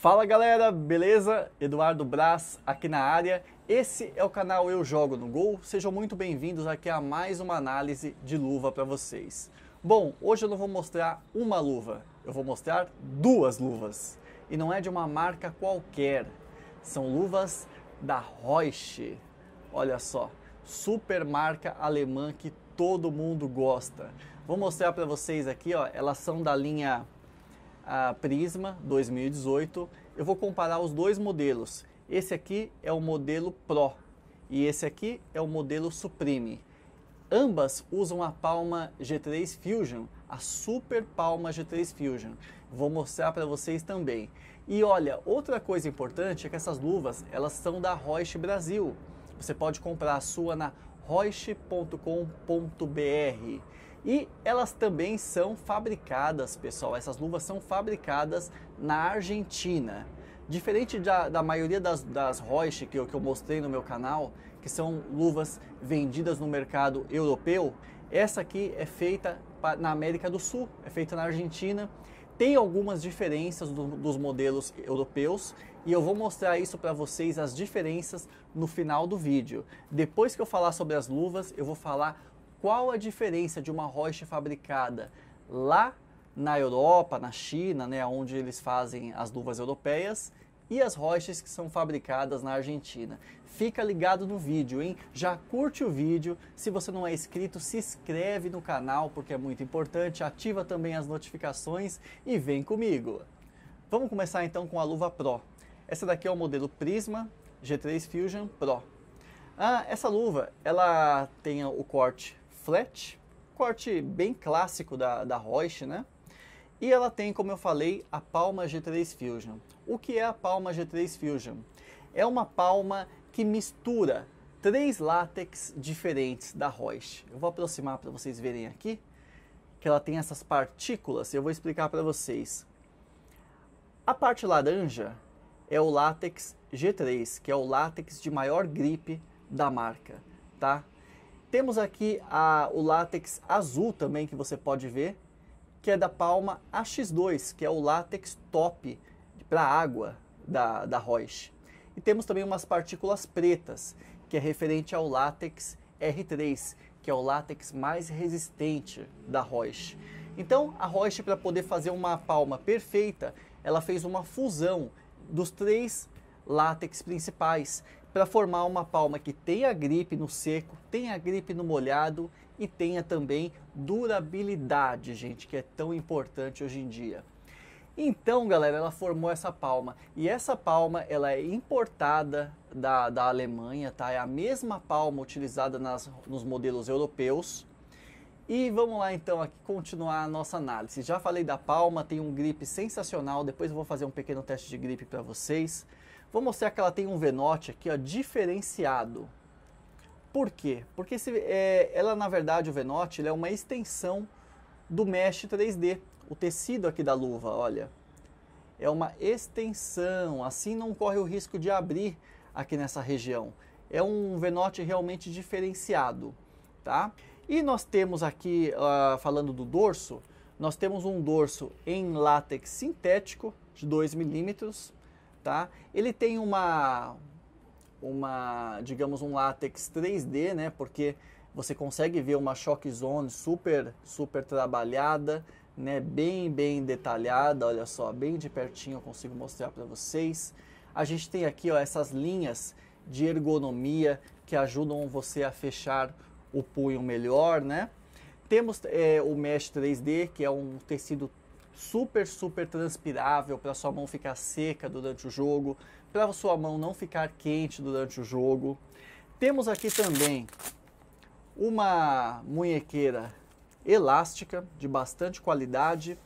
Fala galera, beleza? Eduardo Brás aqui na área. Esse é o canal Eu Jogo no Gol. Sejam muito bem-vindos aqui a mais uma análise de luva para vocês. Bom, hoje eu não vou mostrar uma luva, eu vou mostrar duas luvas. E não é de uma marca qualquer, são luvas da Roche. Olha só, super marca alemã que todo mundo gosta. Vou mostrar para vocês aqui, ó, elas são da linha a Prisma 2018, eu vou comparar os dois modelos. Esse aqui é o modelo Pro e esse aqui é o modelo Supreme. Ambas usam a Palma G3 Fusion, a Super Palma G3 Fusion. Vou mostrar para vocês também. E olha, outra coisa importante é que essas luvas, elas são da Roche Brasil. Você pode comprar a sua na roche.com.br. E elas também são fabricadas, pessoal, essas luvas são fabricadas na Argentina. Diferente da, da maioria das, das Roche que eu, que eu mostrei no meu canal, que são luvas vendidas no mercado europeu, essa aqui é feita na América do Sul, é feita na Argentina. Tem algumas diferenças do, dos modelos europeus e eu vou mostrar isso para vocês, as diferenças, no final do vídeo. Depois que eu falar sobre as luvas, eu vou falar qual a diferença de uma Roche fabricada lá na Europa, na China, né, onde eles fazem as luvas europeias, e as rochas que são fabricadas na Argentina. Fica ligado no vídeo, hein? Já curte o vídeo. Se você não é inscrito, se inscreve no canal porque é muito importante. Ativa também as notificações e vem comigo. Vamos começar então com a luva Pro. Essa daqui é o modelo Prisma G3 Fusion Pro. Ah, essa luva, ela tem o corte flat, corte bem clássico da, da Roche, né? E ela tem, como eu falei, a Palma G3 Fusion. O que é a Palma G3 Fusion? É uma palma que mistura três látex diferentes da Roche. Eu vou aproximar para vocês verem aqui que ela tem essas partículas, eu vou explicar para vocês. A parte laranja é o látex G3, que é o látex de maior gripe da marca, tá? Temos aqui a, o látex azul também que você pode ver, que é da Palma AX2, que é o látex top para água da, da Roche. E temos também umas partículas pretas, que é referente ao látex R3, que é o látex mais resistente da Roche. Então, a Roche, para poder fazer uma palma perfeita, ela fez uma fusão dos três látex principais, para formar uma palma que tenha gripe no seco, tenha gripe no molhado e tenha também durabilidade, gente, que é tão importante hoje em dia. Então, galera, ela formou essa palma. E essa palma, ela é importada da, da Alemanha, tá? É a mesma palma utilizada nas, nos modelos europeus. E vamos lá, então, aqui continuar a nossa análise. Já falei da palma, tem um grip sensacional. Depois eu vou fazer um pequeno teste de grip para vocês. Vou mostrar que ela tem um venote aqui, ó, diferenciado. Por quê? Porque esse, é, ela, na verdade, o venote é uma extensão do mesh 3D. O tecido aqui da luva, olha, é uma extensão. Assim não corre o risco de abrir aqui nessa região. É um venote realmente diferenciado, tá? E nós temos aqui, uh, falando do dorso, nós temos um dorso em látex sintético de 2 milímetros tá? Ele tem uma, uma, digamos, um látex 3D, né? Porque você consegue ver uma shock zone super, super trabalhada, né? Bem, bem detalhada, olha só, bem de pertinho eu consigo mostrar para vocês. A gente tem aqui, ó, essas linhas de ergonomia que ajudam você a fechar o punho melhor, né? Temos é, o mesh 3D, que é um tecido super, super transpirável para sua mão ficar seca durante o jogo, para sua mão não ficar quente durante o jogo. Temos aqui também uma munhequeira elástica de bastante qualidade.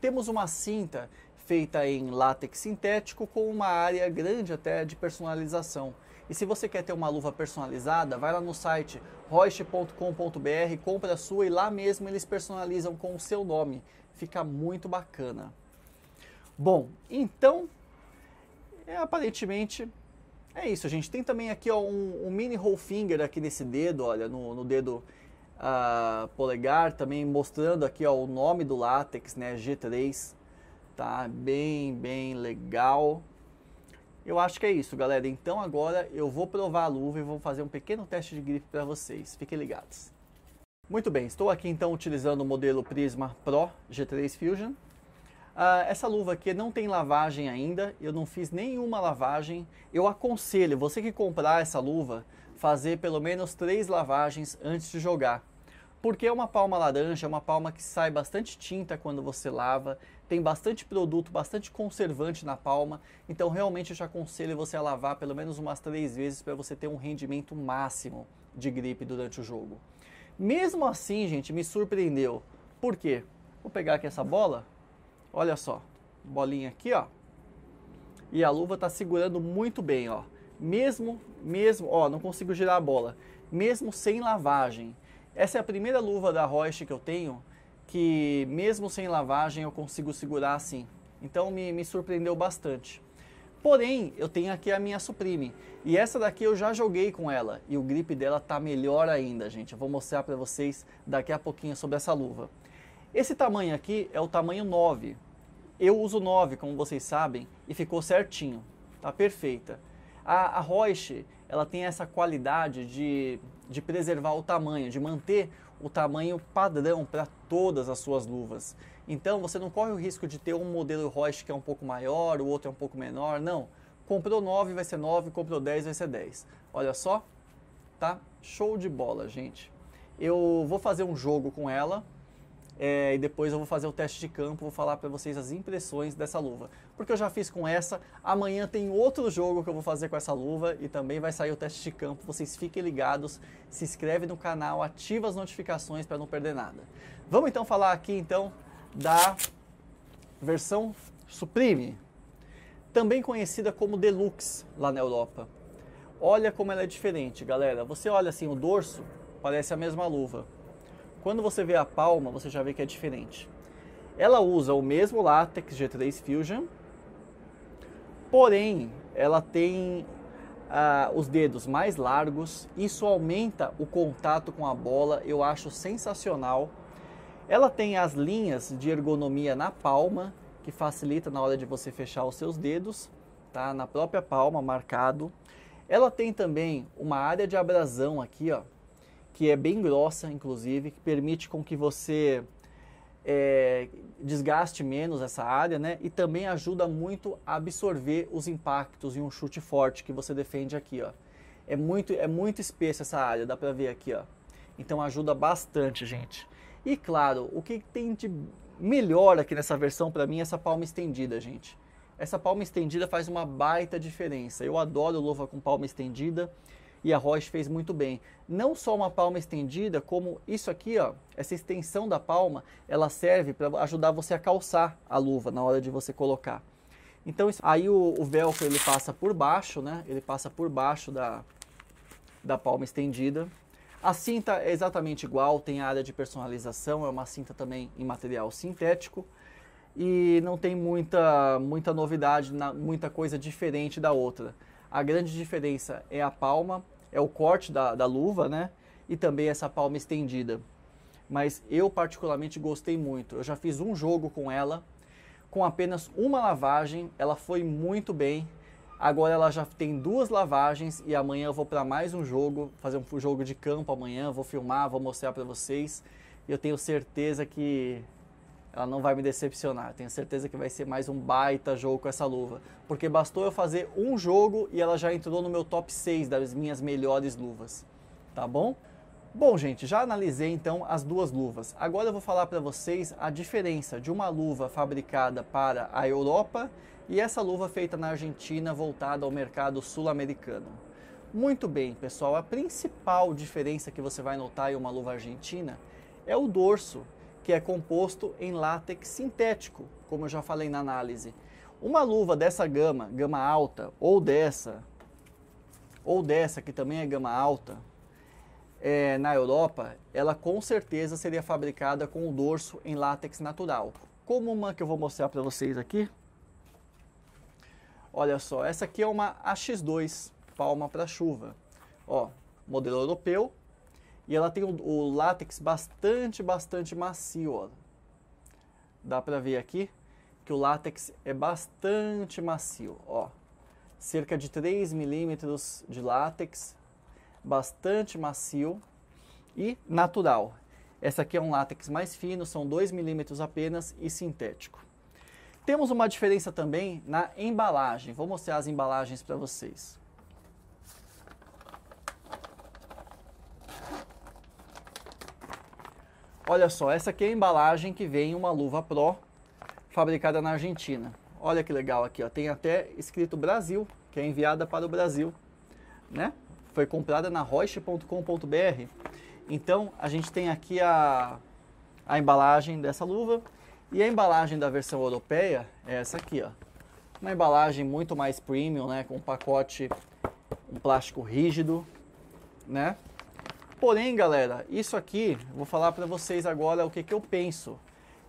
Temos uma cinta feita em látex sintético com uma área grande até de personalização. E se você quer ter uma luva personalizada, vai lá no site roche.com.br, compra a sua e lá mesmo eles personalizam com o seu nome. Fica muito bacana. Bom, então, é, aparentemente, é isso, gente. Tem também aqui ó, um, um, mini whole finger aqui nesse dedo, olha, no, no dedo uh, polegar, também mostrando aqui ó, o nome do látex, né, G3, tá? Bem, bem legal. Eu acho que é isso, galera. Então agora eu vou provar a luva e vou fazer um pequeno teste de gripe para vocês. Fiquem ligados. Muito bem, estou aqui então utilizando o modelo Prisma Pro G3 Fusion. Ah, essa luva aqui não tem lavagem ainda, eu não fiz nenhuma lavagem. Eu aconselho você que comprar essa luva, fazer pelo menos três lavagens antes de jogar. Porque é uma palma laranja, é uma palma que sai bastante tinta quando você lava, tem bastante produto, bastante conservante na palma, então realmente eu te aconselho você a lavar pelo menos umas três vezes para você ter um rendimento máximo de gripe durante o jogo. Mesmo assim, gente, me surpreendeu. Por quê? Vou pegar aqui essa bola. Olha só, bolinha aqui, ó. E a luva tá segurando muito bem, ó. Mesmo, mesmo, ó, não consigo girar a bola. Mesmo sem lavagem. Essa é a primeira luva da Roche que eu tenho que mesmo sem lavagem eu consigo segurar assim. Então me, me surpreendeu bastante. Porém, eu tenho aqui a minha Supreme. E essa daqui eu já joguei com ela. E o grip dela tá melhor ainda, gente. Eu vou mostrar para vocês daqui a pouquinho sobre essa luva. Esse tamanho aqui é o tamanho 9. Eu uso 9, como vocês sabem, e ficou certinho. Tá perfeita. A, a Roche, ela tem essa qualidade de, de preservar o tamanho, de manter o tamanho padrão para todas as suas luvas. Então você não corre o risco de ter um modelo roche que é um pouco maior, o outro é um pouco menor, não. Comprou 9 vai ser 9, comprou 10 vai ser 10. Olha só, tá? Show de bola, gente. Eu vou fazer um jogo com ela é, e depois eu vou fazer o teste de campo, vou falar para vocês as impressões dessa luva. Porque eu já fiz com essa, amanhã tem outro jogo que eu vou fazer com essa luva e também vai sair o teste de campo. Vocês fiquem ligados, se inscreve no canal, ativa as notificações para não perder nada. Vamos então falar aqui então da versão Supreme, também conhecida como Deluxe lá na Europa. Olha como ela é diferente, galera. Você olha assim o dorso, parece a mesma luva. Quando você vê a palma, você já vê que é diferente. Ela usa o mesmo látex G3 Fusion, porém ela tem ah, os dedos mais largos. Isso aumenta o contato com a bola. Eu acho sensacional ela tem as linhas de ergonomia na palma, que facilita na hora de você fechar os seus dedos, tá? Na própria palma marcado. Ela tem também uma área de abrasão aqui, ó, que é bem grossa, inclusive, que permite com que você é, desgaste menos essa área, né? E também ajuda muito a absorver os impactos em um chute forte que você defende aqui, ó. É muito, é muito espessa essa área, dá pra ver aqui, ó. Então ajuda bastante, gente. E claro, o que tem de melhor aqui nessa versão para mim é essa palma estendida, gente. Essa palma estendida faz uma baita diferença. Eu adoro luva com palma estendida e a Roche fez muito bem. Não só uma palma estendida, como isso aqui, ó, essa extensão da palma, ela serve para ajudar você a calçar a luva na hora de você colocar. Então isso, aí o, o, velcro ele passa por baixo, né? Ele passa por baixo da, da palma estendida a cinta é exatamente igual, tem a área de personalização, é uma cinta também em material sintético e não tem muita, muita novidade, muita coisa diferente da outra. A grande diferença é a palma, é o corte da, da luva, né? E também essa palma estendida. Mas eu particularmente gostei muito. Eu já fiz um jogo com ela, com apenas uma lavagem, ela foi muito bem Agora ela já tem duas lavagens e amanhã eu vou para mais um jogo, fazer um jogo de campo amanhã, vou filmar, vou mostrar para vocês. E eu tenho certeza que ela não vai me decepcionar. Tenho certeza que vai ser mais um baita jogo com essa luva, porque bastou eu fazer um jogo e ela já entrou no meu top 6 das minhas melhores luvas. Tá bom? Bom, gente, já analisei então as duas luvas. Agora eu vou falar para vocês a diferença de uma luva fabricada para a Europa e essa luva feita na Argentina voltada ao mercado sul-americano. Muito bem, pessoal, a principal diferença que você vai notar em uma luva argentina é o dorso, que é composto em látex sintético, como eu já falei na análise. Uma luva dessa gama, gama alta, ou dessa, ou dessa que também é gama alta, é, na Europa, ela com certeza seria fabricada com o dorso em látex natural, como uma que eu vou mostrar para vocês aqui. Olha só, essa aqui é uma AX2, palma para chuva. Ó, modelo europeu. E ela tem o, o látex bastante, bastante macio, ó. Dá para ver aqui que o látex é bastante macio, ó. Cerca de 3 milímetros de látex, bastante macio e natural. Essa aqui é um látex mais fino, são 2 milímetros apenas e sintético. Temos uma diferença também na embalagem. Vou mostrar as embalagens para vocês. Olha só, essa aqui é a embalagem que vem uma luva Pro fabricada na Argentina. Olha que legal aqui, ó. tem até escrito Brasil, que é enviada para o Brasil, né? Foi comprada na roche.com.br. Então, a gente tem aqui a, a embalagem dessa luva e a embalagem da versão europeia é essa aqui, ó. Uma embalagem muito mais premium, né? Com um pacote, um plástico rígido, né? Porém, galera, isso aqui, vou falar para vocês agora o que, que eu penso.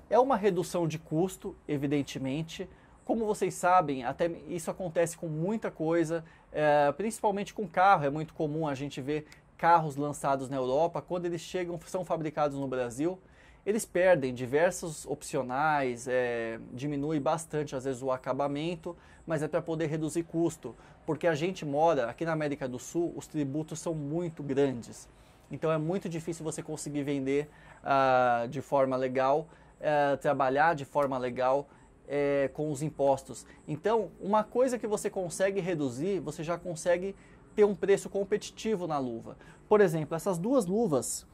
É uma redução de custo, evidentemente. Como vocês sabem, até isso acontece com muita coisa, é, principalmente com carro. É muito comum a gente ver carros lançados na Europa, quando eles chegam, são fabricados no Brasil, eles perdem diversos opcionais, é, diminui bastante às vezes o acabamento, mas é para poder reduzir custo, porque a gente mora aqui na América do Sul, os tributos são muito grandes, então é muito difícil você conseguir vender ah, de forma legal, é, trabalhar de forma legal é, com os impostos. Então, uma coisa que você consegue reduzir, você já consegue ter um preço competitivo na luva. Por exemplo, essas duas luvas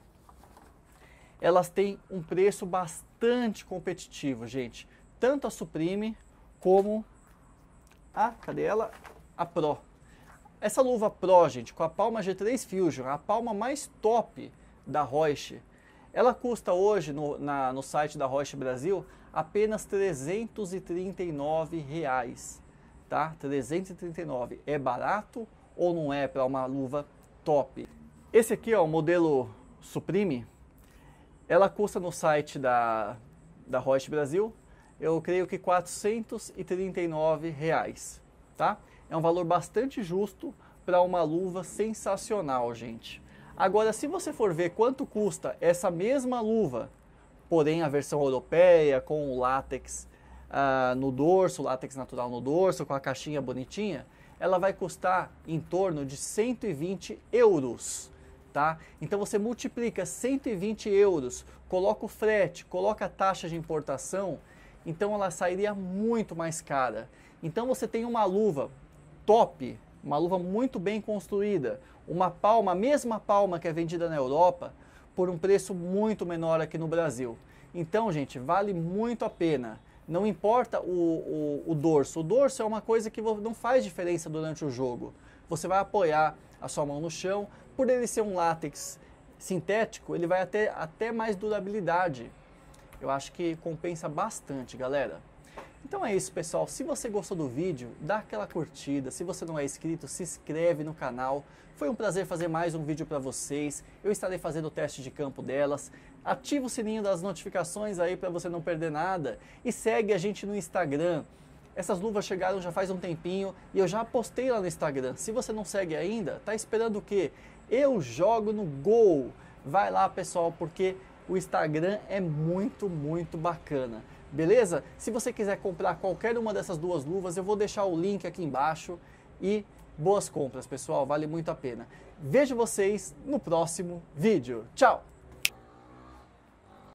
elas têm um preço bastante competitivo, gente. Tanto a Supreme como a, cadê ela? A Pro. Essa luva Pro, gente, com a Palma G3 Fusion, a palma mais top da Roche, ela custa hoje no, na, no site da Roche Brasil apenas 339 reais, tá? 339 é barato ou não é para uma luva top? Esse aqui, ó, o modelo Supreme, ela custa no site da, da Roche Brasil, eu creio que 439 reais, tá? É um valor bastante justo para uma luva sensacional, gente. Agora, se você for ver quanto custa essa mesma luva, porém a versão europeia com o látex ah, no dorso, látex natural no dorso, com a caixinha bonitinha, ela vai custar em torno de 120 euros tá? Então você multiplica 120 euros, coloca o frete, coloca a taxa de importação, então ela sairia muito mais cara. Então você tem uma luva top, uma luva muito bem construída, uma palma, a mesma palma que é vendida na Europa, por um preço muito menor aqui no Brasil. Então, gente, vale muito a pena. Não importa o, o, o dorso, o dorso é uma coisa que não faz diferença durante o jogo você vai apoiar a sua mão no chão. Por ele ser um látex sintético, ele vai ter até mais durabilidade. Eu acho que compensa bastante, galera. Então é isso, pessoal. Se você gostou do vídeo, dá aquela curtida. Se você não é inscrito, se inscreve no canal. Foi um prazer fazer mais um vídeo para vocês. Eu estarei fazendo o teste de campo delas. Ativa o sininho das notificações aí para você não perder nada. E segue a gente no Instagram. Essas luvas chegaram já faz um tempinho e eu já postei lá no Instagram. Se você não segue ainda, tá esperando o quê? Eu jogo no gol. Vai lá, pessoal, porque o Instagram é muito, muito bacana. Beleza? Se você quiser comprar qualquer uma dessas duas luvas, eu vou deixar o link aqui embaixo e boas compras, pessoal, vale muito a pena. Vejo vocês no próximo vídeo. Tchau.